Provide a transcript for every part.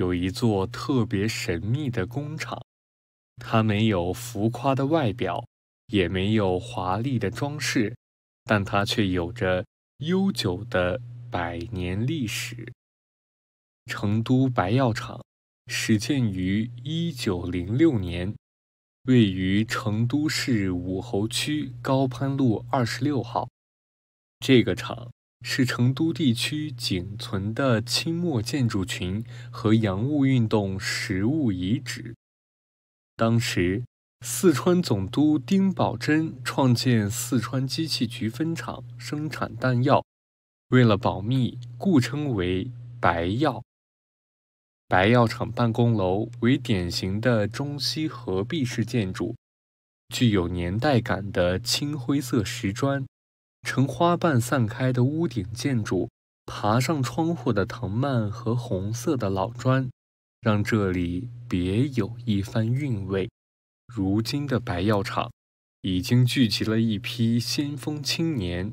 有一座特别神秘的工厂，它没有浮夸的外表，也没有华丽的装饰，但它却有着悠久的百年历史。成都白药厂始建于一九零六年，位于成都市武侯区高攀路二十六号。这个厂。是成都地区仅存的清末建筑群和洋务运动实物遗址。当时，四川总督丁宝桢创建四川机器局分厂生产弹药，为了保密，故称为“白药”。白药厂办公楼为典型的中西合璧式建筑，具有年代感的青灰色石砖。呈花瓣散开的屋顶建筑，爬上窗户的藤蔓和红色的老砖，让这里别有一番韵味。如今的白药厂已经聚集了一批先锋青年，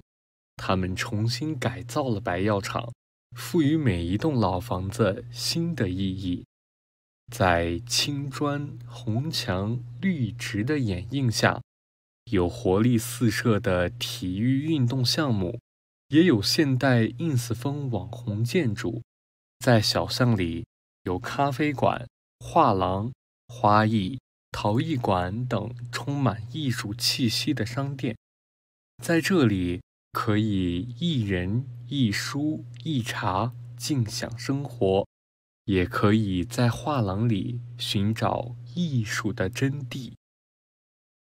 他们重新改造了白药厂，赋予每一栋老房子新的意义。在青砖红墙绿植的掩映下。有活力四射的体育运动项目，也有现代 ins 风网红建筑。在小巷里有咖啡馆、画廊、花艺、陶艺馆等充满艺术气息的商店。在这里，可以一人一书一茶，尽享生活；也可以在画廊里寻找艺术的真谛。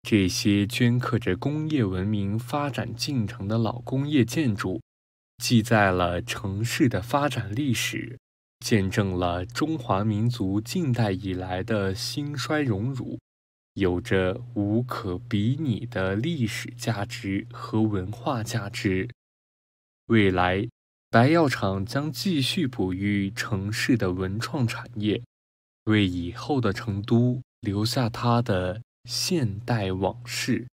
这些镌刻着工业文明发展进程的老工业建筑，记载了城市的发展历史，见证了中华民族近代以来的兴衰荣辱，有着无可比拟的历史价值和文化价值。未来，白药厂将继续哺育城市的文创产业，为以后的成都留下它的。现代往事。